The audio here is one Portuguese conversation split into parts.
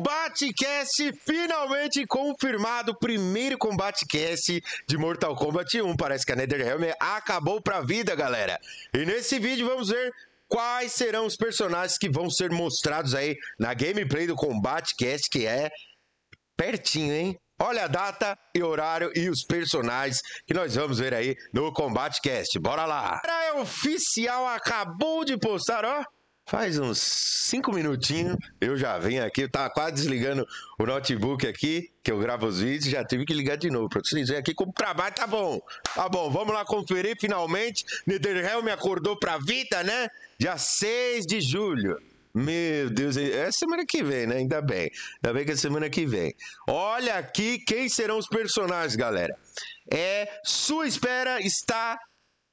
Combate Cast finalmente confirmado. Primeiro Combate Cast de Mortal Kombat 1. Parece que a NetherRealm acabou pra vida, galera. E nesse vídeo vamos ver quais serão os personagens que vão ser mostrados aí na gameplay do Combate Cast, que é pertinho, hein? Olha a data e horário e os personagens que nós vamos ver aí no Combate Cast. Bora lá! Cara, é oficial, acabou de postar, ó Faz uns cinco minutinhos, eu já vim aqui, eu tava quase desligando o notebook aqui, que eu gravo os vídeos, já tive que ligar de novo. para vocês verem aqui como o trabalho tá bom. Tá bom, vamos lá conferir finalmente. Netherrealm me acordou pra vida, né? Dia 6 de julho. Meu Deus, é, é semana que vem, né? Ainda bem. Ainda bem que é semana que vem. Olha aqui quem serão os personagens, galera. É, sua espera está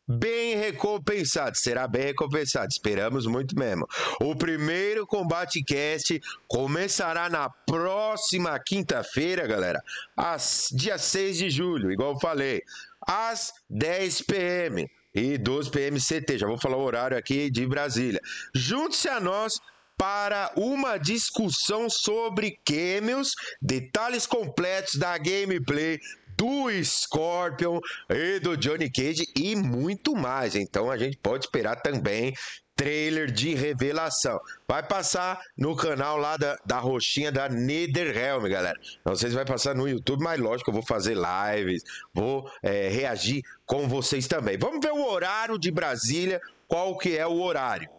bem recompensado. Será bem recompensado. Esperamos muito mesmo. O primeiro combate cast começará na próxima quinta-feira, galera. Às, dia 6 de julho, igual eu falei. Às 10 pm e 12 pm CT. Já vou falar o horário aqui de Brasília. Junte-se a nós para uma discussão sobre Camels, detalhes completos da gameplay do Scorpion e do Johnny Cage e muito mais. Então a gente pode esperar também trailer de revelação. Vai passar no canal lá da, da roxinha da Netherrealm, galera. Não sei se vai passar no YouTube, mas lógico, eu vou fazer lives, vou é, reagir com vocês também. Vamos ver o horário de Brasília, qual que é o horário.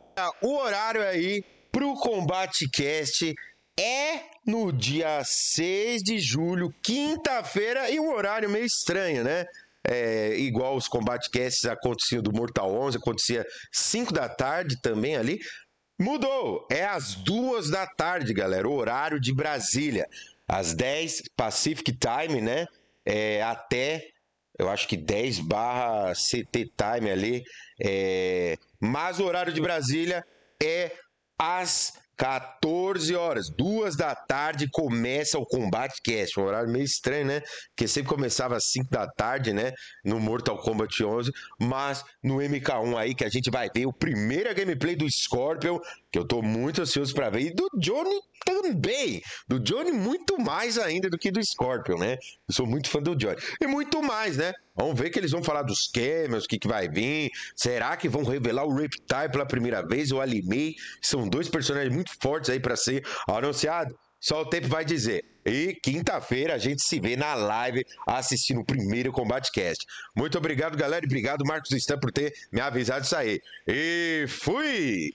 O horário aí pro Combate Cast é no dia 6 de julho, quinta-feira, e um horário meio estranho, né? É, igual os combatecasts aconteciam do Mortal 11, acontecia 5 da tarde também ali. Mudou! É às 2 da tarde, galera, o horário de Brasília. Às 10 Pacific Time, né? É, até, eu acho que 10 barra CT Time ali. É... mas o horário de Brasília é às 14 horas, duas da tarde, começa o Combate Cast. É, é um horário meio estranho, né? Porque sempre começava às 5 da tarde, né? No Mortal Kombat 11. Mas no MK1 aí, que a gente vai ver o primeiro gameplay do Scorpion, que eu tô muito ansioso para ver. E do Johnny também. Do Johnny, muito mais ainda do que do Scorpion, né? Eu sou muito fã do Johnny. E muito mais, né? Vamos ver que eles vão falar dos Camels, o que, que vai vir. Será que vão revelar o Reptile pela primeira vez? O Alimei. São dois personagens muito muito fortes aí para ser anunciado. Só o tempo vai dizer. E quinta-feira a gente se vê na live assistindo o primeiro Combate Cast. Muito obrigado, galera, e obrigado, Marcos Stan, por ter me avisado de sair. E fui!